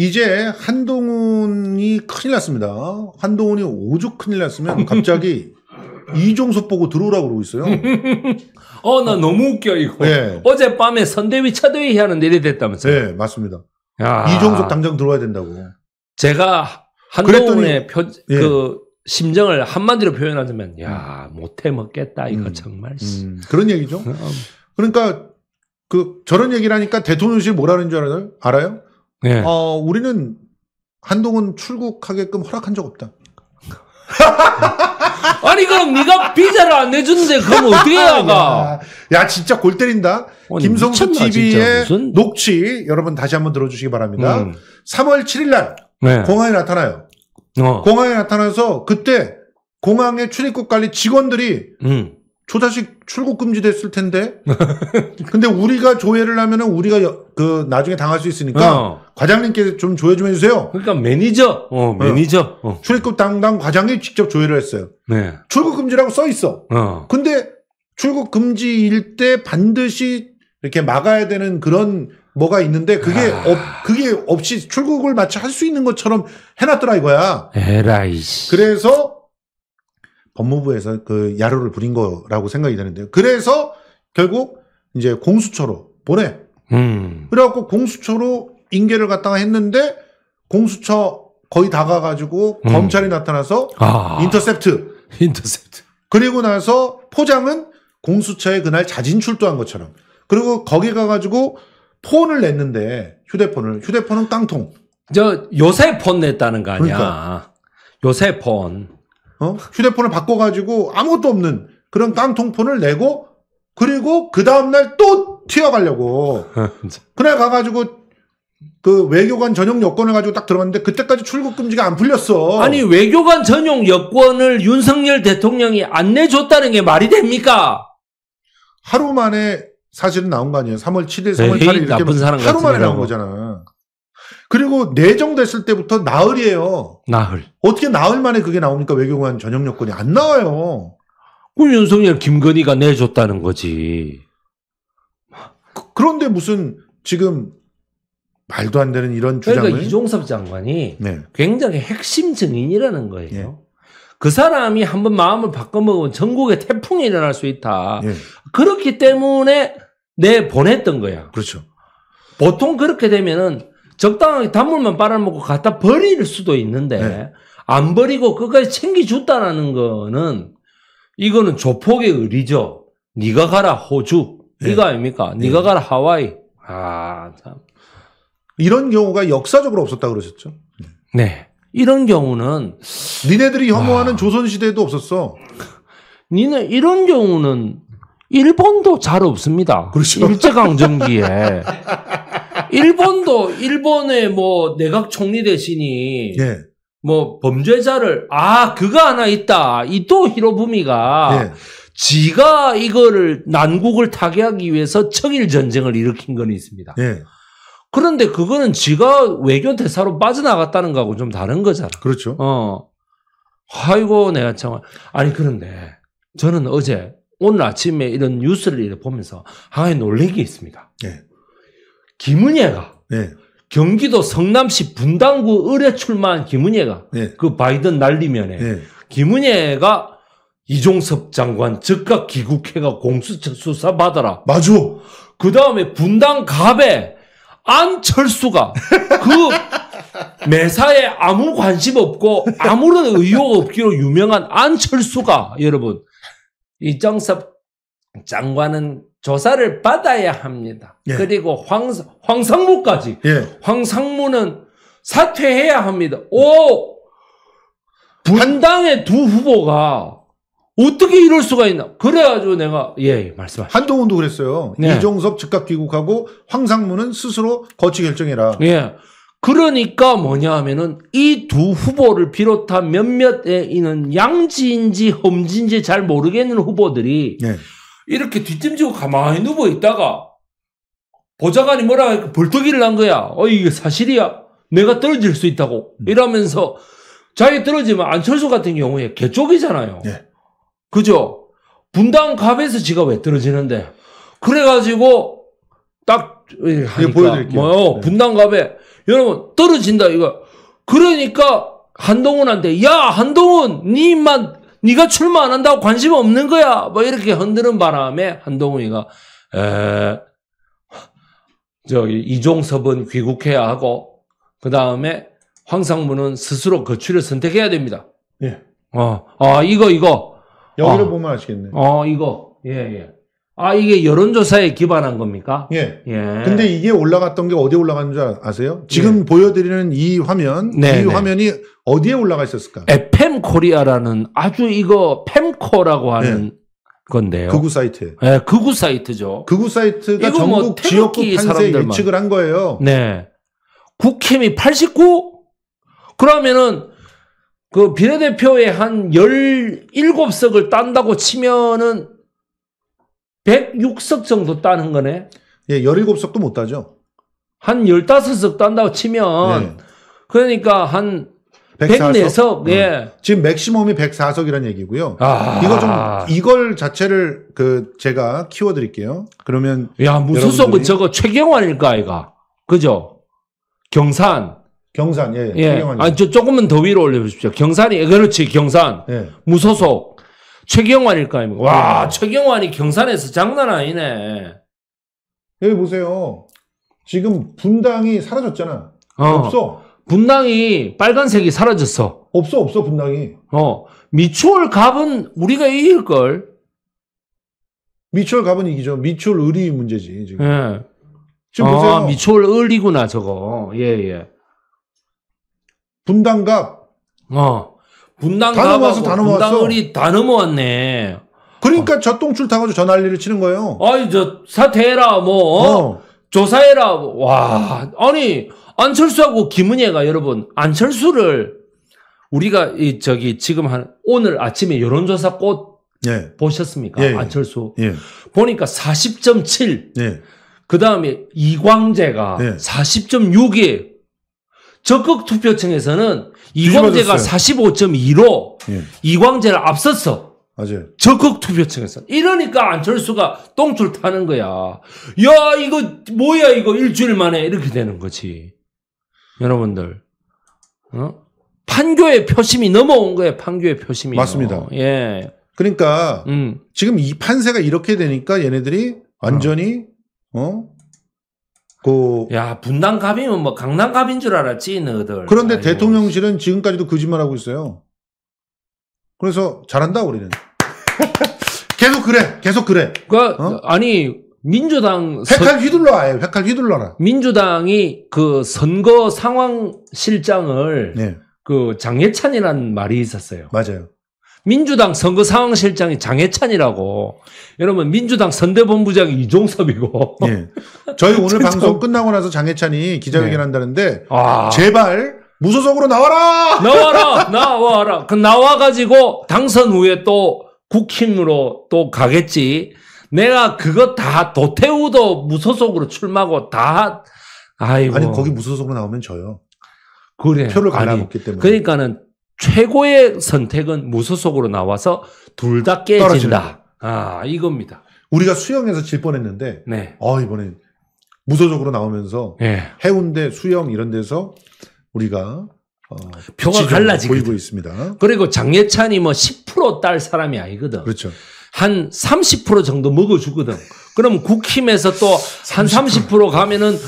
이제 한동훈이 큰일 났습니다. 한동훈이 오죽 큰일 났으면 갑자기 이종섭 보고 들어오라고 그러고 있어요. 어, 나 너무 웃겨, 이거. 네. 어젯밤에 선대위 차대위 하는데 이 됐다면서요. 네, 맞습니다. 야. 이종섭 당장 들어와야 된다고. 제가 한동훈의 표, 예. 그 심정을 한마디로 표현하자면, 야, 못해 먹겠다, 이거 음, 정말. 음, 그런 얘기죠. 어. 그러니까 그 저런 얘기를 하니까 대통령실 뭐라는 줄 알아요? 알아요? 네. 어, 우리는 한동훈 출국하게끔 허락한 적 없다. 아니 그럼 네가 비자를 안 내주는데 그럼 어떻게 해야가? 야, 야 진짜 골 때린다. 아니, 김성수 TV의 무슨... 녹취 여러분 다시 한번 들어주시기 바랍니다. 음. 3월 7일날 네. 공항에 나타나요. 어. 공항에 나타나서 그때 공항의 출입국 관리 직원들이 음. 조자식 출국 금지 됐을 텐데. 근데 우리가 조회를 하면은 우리가 그 나중에 당할 수 있으니까 어. 과장님께 좀 조회 좀 해주세요. 그러니까 매니저, 어, 어 매니저, 어. 출입국 담당 과장이 직접 조회를 했어요. 네. 출국 금지라고 써 있어. 어. 근데 출국 금지일 때 반드시 이렇게 막아야 되는 그런 뭐가 있는데 그게 아... 없, 그게 없이 출국을 마치 할 수 있는 것처럼 해놨더라 이거야. 에라이. 그래서 법무부에서 그 야료를 부린 거라고 생각이 되는데요. 그래서 결국 이제 공수처로 보내. 음. 그래갖고 공수처로 인계를 갖다가 했는데 공수처 거의 다 가가지고 음. 검찰이 나타나서 아. 인터셉트. 인터셉트. 그리고 나서 포장은 공수처에 그날 자진 출두한 것처럼. 그리고 거기 가가지고 폰을 냈는데 휴대폰을 휴대폰은 깡통. 저 요새 폰 냈다는 거 아니야. 그러니까. 요새 폰. 어? 휴대폰을 바꿔가지고 아무것도 없는 그런 깡통폰을 내고 그리고 그 다음날 또 튀어가려고 그날 가가지고 그 외교관 전용 여권을 가지고 딱 들어갔는데 그때까지 출국 금지가 안 풀렸어. 아니 외교관 전용 여권을 윤석열 대통령이 안 내줬다는 게 말이 됩니까? 하루 만에 사실은 나온 거 아니에요. 3월 7일, 3월 8일 이렇게 나쁜 사람 하루 만에 나온 거잖아. 그리고 내정됐을 때부터 나흘이에요. 나흘. 어떻게 나흘 만에 그게 나옵니까? 외교관 전형 여건이 안 나와요. 그 윤석열 김건희가 내줬다는 거지. 그, 런데 무슨 지금 말도 안 되는 이런 그러니까 주장을 그러니까 이종섭 장관이 네. 굉장히 핵심 증인이라는 거예요. 네. 그 사람이 한번 마음을 바꿔먹으면 전국에 태풍이 일어날 수 있다. 네. 그렇기 때문에 내 보냈던 거야. 그렇죠. 보통 그렇게 되면은 적당하게 단물만 빨아먹고 갖다 버릴 수도 있는데 네. 안 버리고 끝까지 챙겨줬다라는 거는 이거는 조폭의 의리죠. 네가 가라 호주. 네. 이거 아닙니까? 네. 네가 가라 하와이. 아 참. 이런 경우가 역사적으로 없었다 그러셨죠? 네. 이런 경우는 니네들이 아. 혐오하는 와. 조선시대에도 없었어. 니네 이런 경우는 일본도 잘 없습니다. 그렇죠. 일제강점기에 일본도 일본의 뭐 내각 총리 대신이 예. 뭐 범죄자를 아 그거 하나 있다 이토 히로부미가 예. 지가 이거를 난국을 타개하기 위해서 청일 전쟁을 일으킨 건 있습니다. 예. 그런데 그거는 지가 외교 대사로 빠져나갔다는 거하고 좀 다른 거잖아. 그렇죠. 어. 아이고 내가 참 아니 그런데 저는 어제 오늘 아침에 이런 뉴스를 보면서 하나의 놀란 기 있습니다. 예. 김은혜가 네. 경기도 성남시 분당구 의뢰 출마한 김은혜가 네. 그 바이든 날리면에 네. 김은혜가 이종섭 장관 즉각 귀국해가 공수처 수사 받아라. 맞아. 그 다음에 분당 갑에 안철수가 그 매사에 아무 관심 없고 아무런 의혹 없기로 유명한 안철수가 여러분 이정섭 장관은 조사를 받아야 합니다. 예. 그리고 황, 황상무까지. 예. 황상무는 사퇴해야 합니다. 예. 오! 한당의두 후보가 어떻게 이럴 수가 있나? 그래가지고 내가 예, 예 말씀. 한동훈도 그랬어요. 네. 이종섭 즉각 귀국하고 황상무는 스스로 거치 결정해라. 예. 그러니까 뭐냐하면은 이 두 후보를 비롯한 몇몇에 있는 양지인지 험지인지 잘 모르겠는 후보들이 네. 이렇게 뒷짐지고 가만히 누워 있다가 보좌관이 뭐라 하니까 벌떡이를 한 거야. 어 이게 사실이야. 내가 떨어질 수 있다고 음. 이러면서 자기 떨어지면 안철수 같은 경우에 개쪽이잖아요. 네. 예. 그죠? 분당 갑에서 지가 왜 떨어지는데? 그래가지고 딱 하니까 보여드릴게요. 뭐 네. 분당 갑에 여러분 떨어진다 이거. 그러니까 한동훈한테 야 한동훈 니만 네 네가 출마 안 한다고 관심 없는 거야. 뭐 이렇게 흔드는 바람에 한동훈이가 에, 저기 이종섭은 귀국해야 하고 그 다음에 황상무는 스스로 거취를 선택해야 됩니다. 예. 어, 아 이거 이거 여기를 어, 보면 아시겠네. 어 이거 예 예. 아, 이게 여론조사에 기반한 겁니까? 예. 예. 근데 이게 올라갔던 게 어디에 올라간 줄 아, 아세요? 지금 예. 보여드리는 이 화면, 네, 이 네. 화면이 어디에 올라가 있었을까? FM 코리아라는 아주 이거 팸코라고 네. 하는 예. 건데요. 극우 사이트. 예, 네, 극우 사이트죠. 극우 사이트가 뭐 전국 뭐 지역구 판세 예측을 한 거예요. 네. 국힘이 89? 그러면은 그 비례대표에 한 17석을 딴다고 치면은 106석 정도 따는 거네. 예, 17석도 못 따죠. 한 15석 딴다고 치면 네. 그러니까 한 104석? 음. 예. 음. 지금 맥시멈이 104석이라는 얘기고요. 아. 이거 좀 이걸 자체를 그 제가 키워 드릴게요. 그러면 야, 무슨 석은 저거 최경환일까 아이가. 그죠? 경산. 경산. 예. 예. 아, 저 조금은 더 위로 올려 주십시오 경산이 그렇지. 경산. 예. 무소속. 최경환일 거 아닙니까? 와, 네. 최경환이 경산에서 장난 아니네. 여기 보세요. 지금 분당이 사라졌잖아. 어. 없어. 분당이 빨간색이 사라졌어. 없어, 없어, 분당이. 어. 미추홀 갑은 우리가 이길걸. 미추홀 갑은 이기죠. 미추홀 을이 문제지, 지금. 예. 지금 아, 보세요. 어, 미추홀 을이구나, 저거. 예, 예. 분당갑. 어. 분당 다 넘어왔어, 다 넘어왔어. 분당을이 다 넘어왔네. 그러니까 어. 저 똥줄 타가지고 저 난리를 치는 거예요. 아니 저 사퇴해라 뭐 어? 어. 조사해라 와 아니 안철수하고 김은혜가 여러분 안철수를 우리가 이 저기 지금 한 오늘 아침에 여론조사 꽃 예. 보셨습니까? 예. 예. 안철수 예. 보니까 40.7. 예. 그 다음에 이광재가 40.6이 예. 적극 투표층에서는 이광재가 45.2로 예. 이광재를 앞섰어. 맞아요. 적극 투표층에서. 이러니까 안철수가 똥줄 타는 거야. 야, 이거 뭐야 이거 일주일 만에 이렇게 되는 거지. 여러분들. 어? 판교의 표심이 넘어온 거예요. 판교의 표심이. 맞습니다. 예. 그러니까 음. 지금 이 판세가 이렇게 되니까 얘네들이 완전히 어, 어? 그야 분당 갑이면 뭐 강남 갑인 줄 알았지 너들. 그런데 아이고. 대통령실은 지금까지도 거짓말하고 있어요. 그래서 잘한다 우리는. 계속 그래, 계속 그래. 그까 어? 아니 민주당 획칼 휘둘러 아예 획칼 휘둘러라. 민주당이 그 선거 상황 실장을 네. 그 장예찬이라는 말이 있었어요. 맞아요. 민주당 선거 상황 실장이 장해찬이라고. 여러분 민주당 선대본부장이 이종섭이고. 네. 저희 오늘 방송 끝나고 나서 장해찬이 기자회견 네. 한다는데 아. 제발 무소속으로 나와라. 나와라. 나와라. 그 나와 가지고 당선 후에 또 국힘으로 또 가겠지. 내가 그거 다 도태우도 무소속으로 출마고 다 아이고. 아니 거기 무소속으로 나오면 져요. 그래. 표를 갈아먹기 때문에. 그러니까는 최고의 선택은 무소속으로 나와서 둘 다 깨진다. 아, 이겁니다. 우리가 수영에서 질 뻔했는데, 네. 어, 이번엔 무소속으로 나오면서 네. 해운대, 수영 이런 데서 우리가 어, 표가 갈라지고 보이고 있습니다. 그리고 장예찬이 뭐 10%딸 사람이 아니거든. 그렇죠. 한 30% 정도 먹어주거든. 그럼 국힘에서 또 한 30% 가면은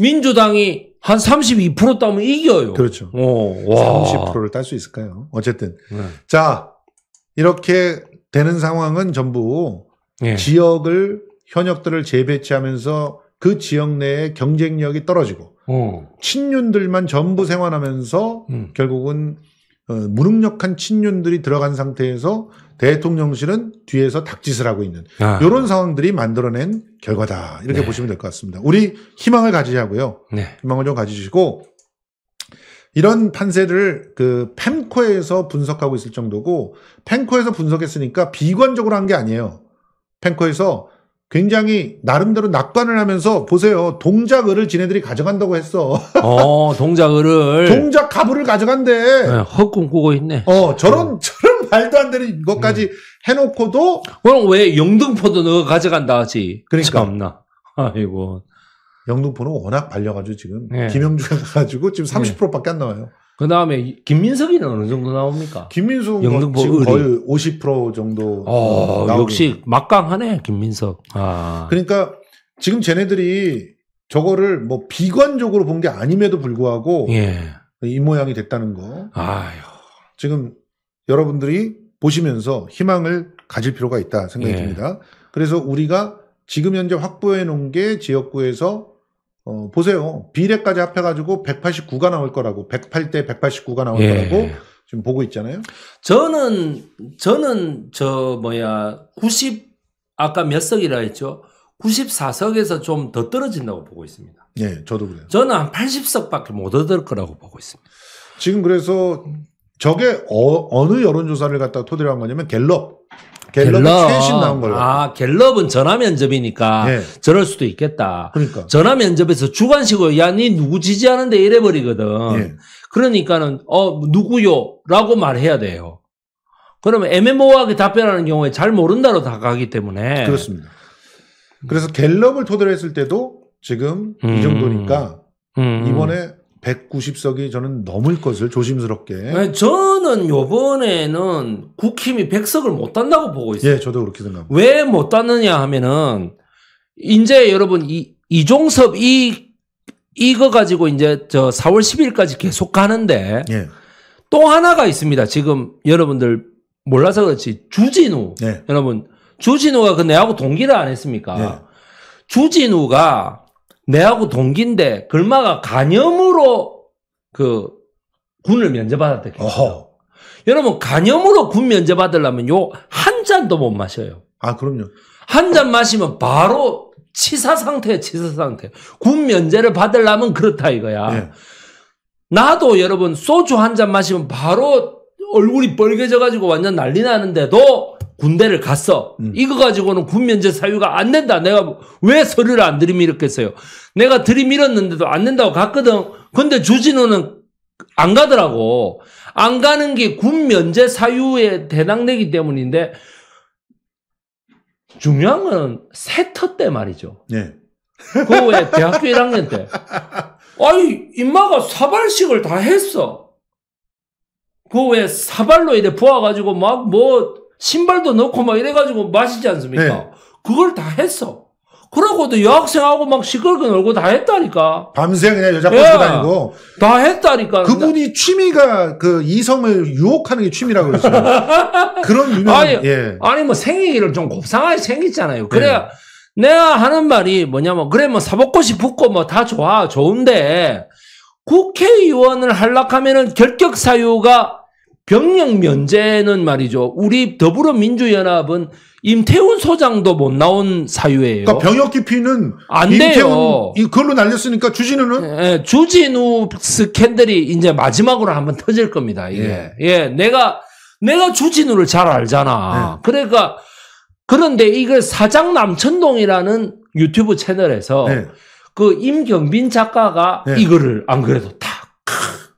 민주당이 한32% 따면 이겨요. 그렇죠. 오, 어, 와. 30%를 딸 수 있을까요? 어쨌든. 네. 자, 이렇게 되는 상황은 전부 네. 지역을 현역들을 재배치하면서 그 지역 내에 경쟁력이 떨어지고 오. 어. 친윤들만 전부 생활하면서 음. 결국은 어, 무능력한 친윤들이 들어간 상태에서 대통령실은 뒤에서 닭짓을 하고 있는 아. 이런 상황들이 만들어낸 결과다 이렇게 네. 보시면 될 것 같습니다. 우리 희망을 가지자고요. 네. 희망을 좀 가지시고 이런 판세를 그 펜코에서 분석하고 있을 정도고 펜코에서 분석했으니까 비관적으로 한 게 아니에요. 펜코에서 굉장히 나름대로 낙관을 하면서 보세요. 동작을을 지네들이 가져간다고 했어. 어, 동작을을 동작 가부를 가져간대. 네, 헛 꿈꾸고 있네. 어, 저런 어. 말도 안 되는 것까지 음. 해놓고도 그럼 왜 영등포도 너가 가져간다 하지? 그러니까 없나? 아이고 영등포는 워낙 발려가지고 지금 네. 김영주가 가지고 지금 30%밖에 예. 안 나와요. 그 다음에 김민석이는 어느 정도 나옵니까? 김민석 뭐 영등포 지금 거의 50% 정도. 어, 역시 막강하네 김민석. 아. 그러니까 지금 쟤네들이 저거를 뭐 비관적으로 본 게 아님에도 불구하고 예. 이 모양이 됐다는 거. 아유. 지금 여러분들이 보시면서 희망을 가질 필요가 있다 생각이 예. 듭니다. 그래서 우리가 지금 현재 확보해 놓은 게 지역구에서 어, 보세요. 비례까지 합해가지고 189가 나올 거라고 108대 189가 나올 예. 거라고 지금 보고 있잖아요. 저는 저는 저 뭐야 90 아까 몇 석이라 했죠. 94석에서 좀 더 떨어진다고 보고 있습니다. 예, 저도 그래요. 저는 한 80석밖에 못 얻을 거라고 보고 있습니다. 지금 그래서 저게 어, 어느 여론조사를 갖다 가 토대로 한 거냐면 갤럽. 갤럽이 갤럽. 최신 나온 걸로. 아, 갤럽은 전화 면접이니까 네. 저럴 수도 있겠다. 그러니까. 전화 면접에서 주관식으로 야, 니 누구 지지하는데 이래 버리거든. 네. 예. 그러니까는 어, 누구요라고 말해야 돼요. 그러면 애매모호하게 그 답변하는 경우에 잘 모른다로 다가기 때문에 그렇습니다. 그래서 갤럽을 토대로 했을 때도 지금 음. 이 정도니까 음. 이번에 190석이 저는 넘을 것을 조심스럽게. 네, 저는 요번에는 국힘이 100석을 못 단다고 보고 있어요. 예, 저도 그렇게 생각합니다. 왜못 땄느냐 하면은 이제 여러분 이 이종섭 이 이거 가지고 이제 저 4월 10일까지 계속 가는데 예. 또 하나가 있습니다. 지금 여러분들 몰라서 그렇지 주진우 예. 여러분 주진우가 그 내하고 동기를 안 했습니까? 예. 주진우가 내하고 동기인데 글마가 간염으로 그 군을 면제받았다. 어허. 여러분 간염으로 군 면제받으려면 요 한 잔도 못 마셔요. 아 그럼요. 한 잔 마시면 바로 치사 상태예 치사 상태. 군 면제를 받으려면 그렇다 이거야. 네. 나도 여러분 소주 한 잔 마시면 바로 얼굴이 벌개져 가지고 완전 난리 나는데도 군대를 갔어. 음. 이거 가지고는 군 면제 사유가 안 된다. 내가 왜 서류를 안 들이밀었겠어요. 내가 들이밀었는데도 안 된다고 갔거든. 근데 조진우는안 가더라고. 안 가는 게 군 면제 사유에 대당되기 때문인데 중요한 건 세터 때 말이죠. 네. 그왜 대학교 1학년 때. 아니 임마가 사발식을 다 했어. 그왜 사발로 이래 부어가지고 막뭐 신발도 넣고 막 이래가지고 마시지 않습니까? 네. 그걸 다 했어. 그러고도 여학생하고 막 시끌게 놀고 다 했다니까. 밤새 그냥 여자 예. 꼬시고 예. 다니고. 다 했다니까. 그분이 취미가 그 이성을 유혹하는 게 취미라고 그랬어 그런 유명 아니, 예. 아니 뭐생일기좀 곱상하게 생겼잖아요. 네. 그래야 예. 내가 하는 말이 뭐냐면 그래 뭐 사복고시 붙고 뭐 다 좋아 좋은데 국회의원을 할락하면은 결격 사유가 병역 면제는 말이죠. 우리 더불어민주연합은 임태훈 소장도 못 나온 사유예요. 그러니까 병역 기피는 안 임태훈 돼요. 이걸로 날렸으니까 주진우는 예, 주진우 스캔들이 이제 마지막으로 한번 터질 겁니다. 이게 예, 예 내가 내가 주진우를 잘 알잖아. 예. 그러니까 그런데 이걸 사장 남천동이라는 유튜브 채널에서 예. 그 임경빈 작가가 예. 이거를 안 그래도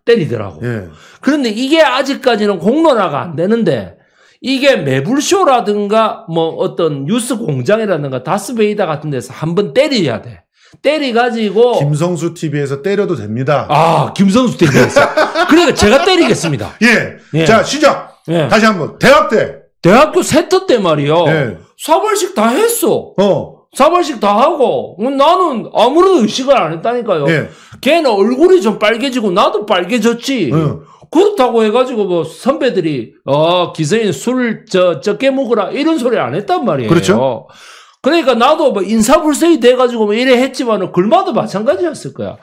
때리더라고. 예. 그런데 이게 아직까지는 공론화가 안 되는데 이게 매불쇼라든가 뭐 어떤 뉴스 공장이라든가 다스베이다 같은 데서 한번 때려야 돼. 때리가지고 김성수 TV에서 때려도 됩니다. 아, 김성수 TV에서. 그러니까 제가 때리겠습니다. 예. 예. 자, 시작. 예. 다시 한번. 대학 때. 대학교 세터 때 말이요. 예. 사발식 다 했어. 어. 사발식 다 하고 뭐 나는 아무런 의식을 안 했다니까요. 네. 걔는 얼굴이 좀 빨개지고 나도 빨개졌지. 네. 그렇다고 해가지고 뭐 선배들이 어 기세인 술저 적게 먹으라 이런 소리 안 했단 말이에요. 그렇죠. 그러니까 나도 뭐 인사불성이 돼가지고 뭐 이래 했지만은 글마도 마찬가지였을 거야.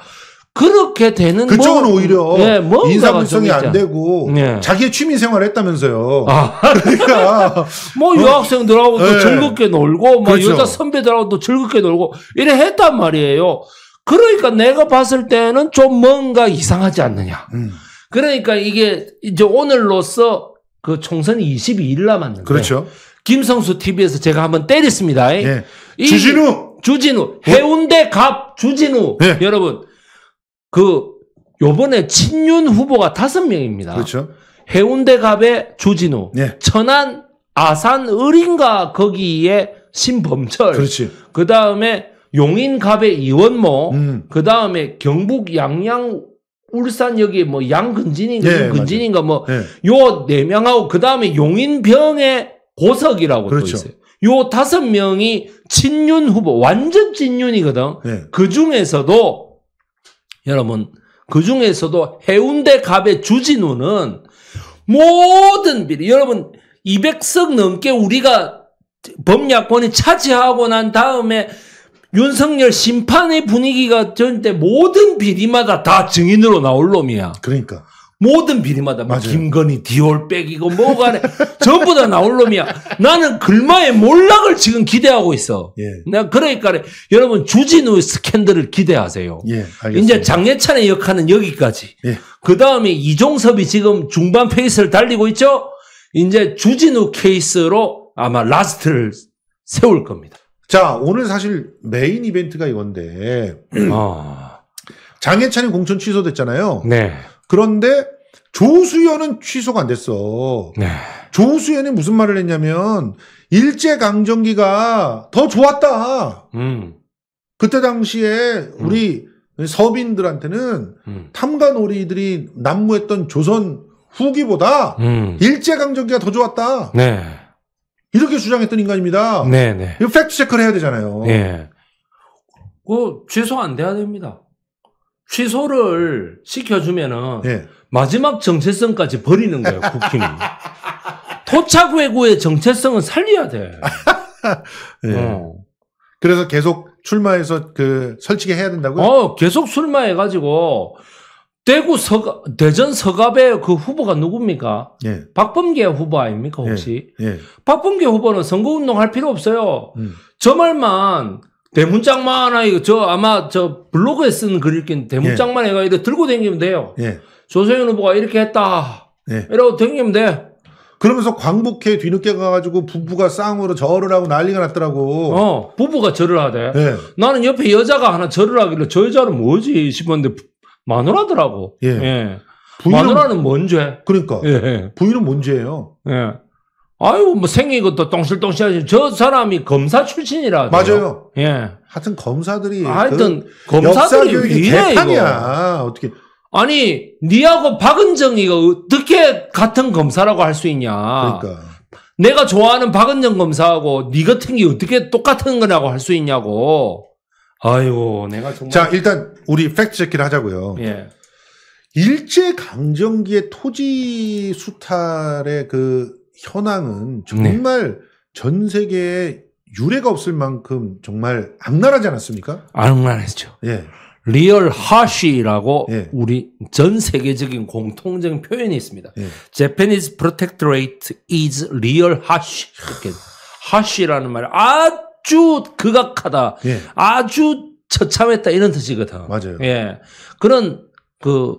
그렇게 되는 그쪽은 뭐, 오히려 예, 뭐 인사분성이 안 되고 예. 자기의 취미 생활 을 했다면서요. 아. 그러니까 뭐 유학생들하고도 어, 예. 즐겁게 놀고 뭐 그렇죠. 여자 선배들하고도 즐겁게 놀고 이래 했단 말이에요. 그러니까 내가 봤을 때는 좀 뭔가 이상하지 않느냐. 음. 그러니까 이게 이제 오늘로써 그총선 22일 남았는데 그렇죠. 김성수 TV에서 제가 한번 때렸습니다. 예. 주진우 주진우 해운대 갑 주진우 예. 여러분 그 요번에 친윤 후보가 다섯 명입니다. 그렇죠. 해운대 갑의 조진우, 예. 천안 아산 을인가 거기에 신범철, 그렇지. 그 다음에 용인 갑의 이원모, 음. 그 다음에 경북 양양 울산 여기 뭐 양근진인가 예, 근진인가 뭐 요네 예. 명하고 그 다음에 용인병의 고석이라고 그렇죠. 또 있어요. 요 다섯 명이 친윤 후보 완전 친윤이거든. 예. 그 중에서도 여러분 그 중에서도 해운대 갑의 주진우는 모든 비리 여러분 200석 넘게 우리가 법야권이 차지하고 난 다음에 윤석열 심판의 분위기가 전 때 모든 비리마다 다 증인으로 나올 놈이야. 그러니까. 모든 비리마다 뭐 맞아요. 김건희 디올백이고 뭐가래 전부 다 나올 놈이야. 나는 글마의 몰락을 지금 기대하고 있어. 예. 나 그러니까 여러분 주진우 스캔들을 기대하세요. 예, 알겠습니다. 이제 장예찬의 역할은 여기까지. 예. 그 다음에 이종섭이 지금 중반 페이스를 달리고 있죠. 이제 주진우 케이스로 아마 라스트를 세울 겁니다. 자 오늘 사실 메인 이벤트가 이건데 음. 음. 아... 장예찬이 공천 취소됐잖아요. 네. 그런데 조수연은 취소가 안 됐어. 네. 조수연이 무슨 말을 했냐면 일제 강점기가 더 좋았다. 음. 그때 당시에 우리 음. 서민들한테는 음. 탐관오리들이 난무했던 조선 후기보다 음. 일제 강점기가 더 좋았다. 네. 이렇게 주장했던 인간입니다. 네, 네. 이거 팩트 체크를 해야 되잖아요. 네. 그 취소 안 돼야 됩니다. 취소를 시켜주면은 네. 마지막 정체성까지 버리는 거예요, 국힘이. 도착 외구의 정체성은 살려야 돼. 네. 어. 그래서 계속 출마해서 그 설치게 해야 된다고요? 어, 계속 출마해가지고 대구 서가, 대전 서갑의 그 후보가 누굽니까? 예. 박범계 후보 아닙니까, 혹시? 예. 예. 박범계 후보는 선거운동 할 필요 없어요. 음. 저 말만 대문짝만 하나 이거 저 아마 저 블로그에 쓴 글일긴 대문짝만 해가 예. 이렇게 들고 댕기면 돼요. 예. 조세윤 후보가 이렇게 했다. 예. 이러고 댕기면 돼. 그러면서 광복회 뒤늦게 가가지고 부부가 쌍으로 절을 하고 난리가 났더라고. 어, 부부가 절을 하대. 예. 나는 옆에 여자가 하나 절을 하길래 저 여자는 뭐지 싶었는데 마누라더라고. 예. 예. 부인은, 마누라는 뭔 죄? 그러니까. 예. 부인은 뭔 죄예요? 예. 아유 뭐 생긴 것도 똥실똥실하지 저 사람이 검사 출신이라 맞아요. 예. 하여튼 검사들이 하여튼 그 검사들이 개판이야 어떻게 아니 니하고 박은정이가 어떻게 같은 검사라고 할 수 있냐. 그러니까. 내가 좋아하는 박은정 검사하고 니 같은 게 어떻게 똑같은 거라고 할 수 있냐고. 아이고 내가 정말. 자 일단 우리 팩트 체크를 하자고요. 예. 일제 강점기의 토지 수탈의 그 현황은 네. 정말 네. 전 세계에 유례가 없을 만큼 정말 악랄하지 않았습니까? 악랄했죠. 예. 리얼 하쉬라고 예. 우리 전 세계적인 공통적인 표현이 있습니다. 예. Japanese protectorate is real h a s h 이렇게 harsh라는 말이 아주 극악하다. 예. 아주 처참했다 이런 뜻이거든. 맞아요. 예. 그런 그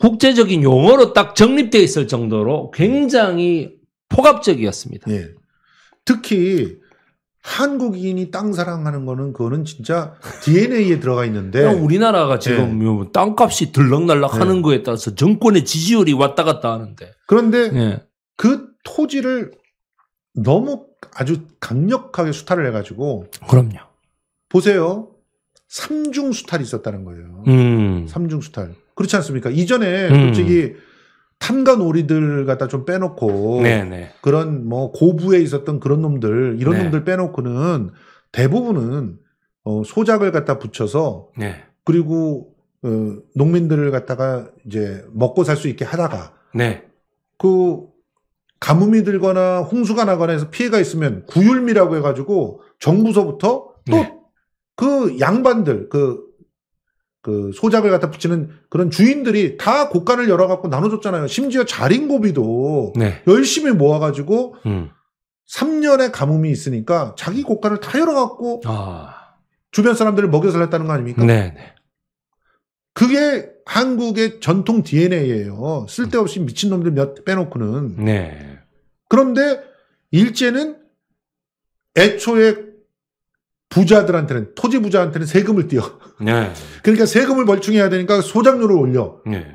국제적인 용어로 딱정립되어 있을 정도로 굉장히 포갑적이었습니다. 예. 특히 한국인이 땅 사랑하는 거는 그거는 진짜 DNA에 들어가 있는데 우리나라가 지금 네. 땅값이 들락날락 예. 하는 네. 거에 따라서 정권의 지지율이 왔다 갔다 하는데 그런데 네. 그 토지를 너무 아주 강력하게 수탈을 해가지고 그럼요 보세요 삼중 수탈이 있었다는 거예요 음. 삼중 수탈 그렇지 않습니까 이전에 음. 솔직히 탐관오리들 갖다 좀 빼놓고 네네. 네. 그런 뭐 고부에 있었던 그런 놈들 이런 네. 놈들 빼놓고는 대부분은 어, 소작을 갖다 붙여서 네. 그리고 어, 농민들을 갖다가 이제 먹고 살 수 있게 하다가 네. 그 가뭄이 들거나 홍수가 나거나 해서 피해가 있으면 구율미라고 해가지고 정부서부터 또그 네. 양반들 그그 소작을 갖다 붙이는 그런 주인들이 다 곡간을 열어갖고 나눠줬잖아요. 심지어 자린고비도 네. 열심히 모아가지고 음. 3년의 가뭄이 있으니까 자기 곡간을 다 열어갖고 아. 주변 사람들을 먹여 살렸다는 거 아닙니까? 네, 네. 그게 한국의 전통 DNA예요. 쓸데없이 음. 미친놈들 몇 빼놓고는. 네. 그런데 일제는 애초에 부자들한테는 토지 부자한테는 세금을 띄어. 네. 그러니까 세금을 벌충해야 되니까 소장료를 올려. 네.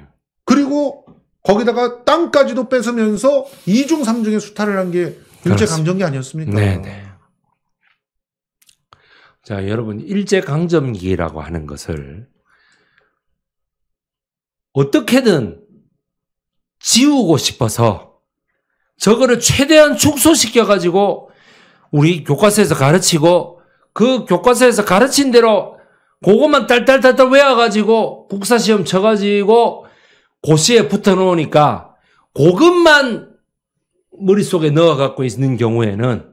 그리고 거기다가 땅까지도 뺏으면서 이중 삼중의 수탈을 한 게 일제 강점기 아니었습니까? 네, 네. 자, 여러분 일제 강점기라고 하는 것을 어떻게든 지우고 싶어서 저거를 최대한 축소시켜 가지고 우리 교과서에서 가르치고 그 교과서에서 가르친 대로 그것만 딸딸딸딸 외워가지고 국사시험 쳐가지고 고시에 붙어놓으니까 그것만 머릿속에 넣어갖고 있는 경우에는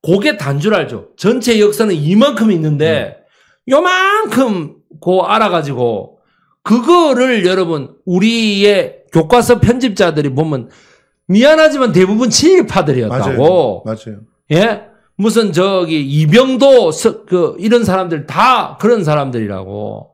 그게 단 줄 알죠. 전체 역사는 이만큼 있는데 음. 요만큼 그 알아가지고 그거를 여러분 우리의 교과서 편집자들이 보면 미안하지만 대부분 친일파들이었다고. 맞아요. 맞아요. 예? 무슨 저기 이병도 그 이런 사람들 다 그런 사람들이라고.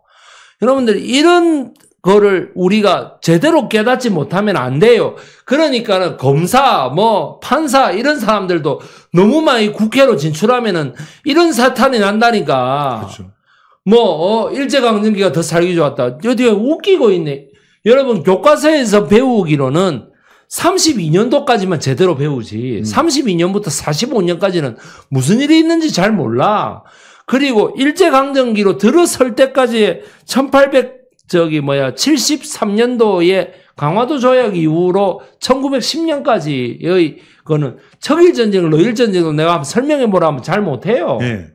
여러분들 이런 거를 우리가 제대로 깨닫지 못하면 안 돼요. 그러니까는 검사, 뭐 판사 이런 사람들도 너무 많이 국회로 진출하면은 이런 사탄이 난다니까. 그렇죠. 뭐 어, 일제강점기가 더 살기 좋았다. 어디에 웃기고 있네. 여러분 교과서에서 배우기로는 32년도까지만 제대로 배우지 음. 32년부터 45년까지는 무슨 일이 있는지 잘 몰라. 그리고 일제강점기로 들어설 때까지 1800 저기 뭐야 73년도에 강화도 조약 이후로 1910년까지의 그거는 청일 전쟁을 러일전쟁으 내가 한번 설명해 보라 하면 잘 못해요. 네.